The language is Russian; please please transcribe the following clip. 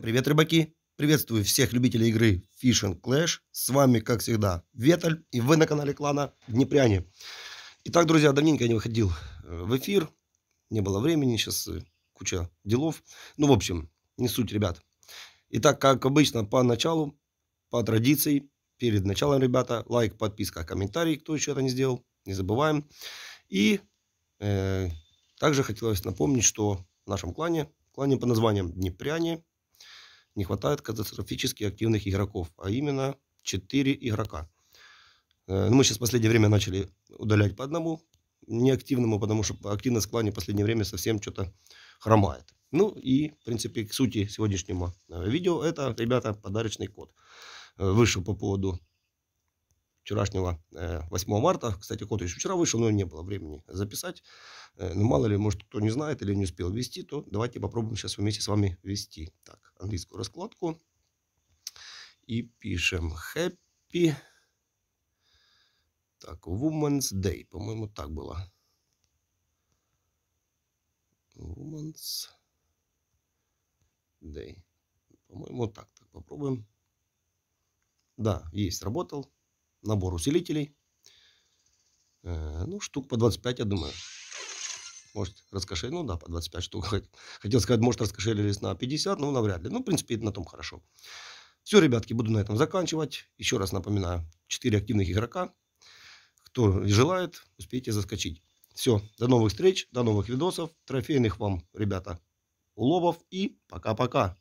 Привет, рыбаки! Приветствую всех любителей игры Fishing Clash. С вами, как всегда, Веталь, и вы на канале клана Днепряне. Итак, друзья, давненько я не выходил э, в эфир, не было времени, сейчас э, куча делов. Ну, в общем, не суть, ребят. Итак, как обычно, по началу, по традиции, перед началом, ребята, лайк, подписка, комментарий, кто еще это не сделал, не забываем. И э, также хотелось напомнить, что в нашем клане, клане по названием Днепряне, не хватает катастрофически активных игроков, а именно 4 игрока. Э, ну, мы сейчас в последнее время начали удалять по одному неактивному, потому что активность в клане в последнее время совсем что-то хромает. Ну и, в принципе, к сути сегодняшнего э, видео, это, ребята, подарочный код. Э, вышел по поводу вчерашнего 8 марта. Кстати, код еще вчера вышел, но не было времени записать. Но ну, мало ли, может, кто не знает или не успел вести, то давайте попробуем сейчас вместе с вами вести. Так, английскую раскладку и пишем Happy. Так, Woman's Day. по моему так было Woman's Day. По-моему, так. так попробуем. Да, есть, работал. Набор усилителей. Э, ну, штук по 25, я думаю. Может, раскошелили, ну да, по 25 штук. Хотел сказать, может, раскошелились на 50, но навряд ли. Ну, в принципе, на том хорошо. Все, ребятки, буду на этом заканчивать. Еще раз напоминаю, 4 активных игрока. Кто желает, успейте заскочить. Все, до новых встреч, до новых видосов, трофейных вам, ребята, уловов и пока-пока.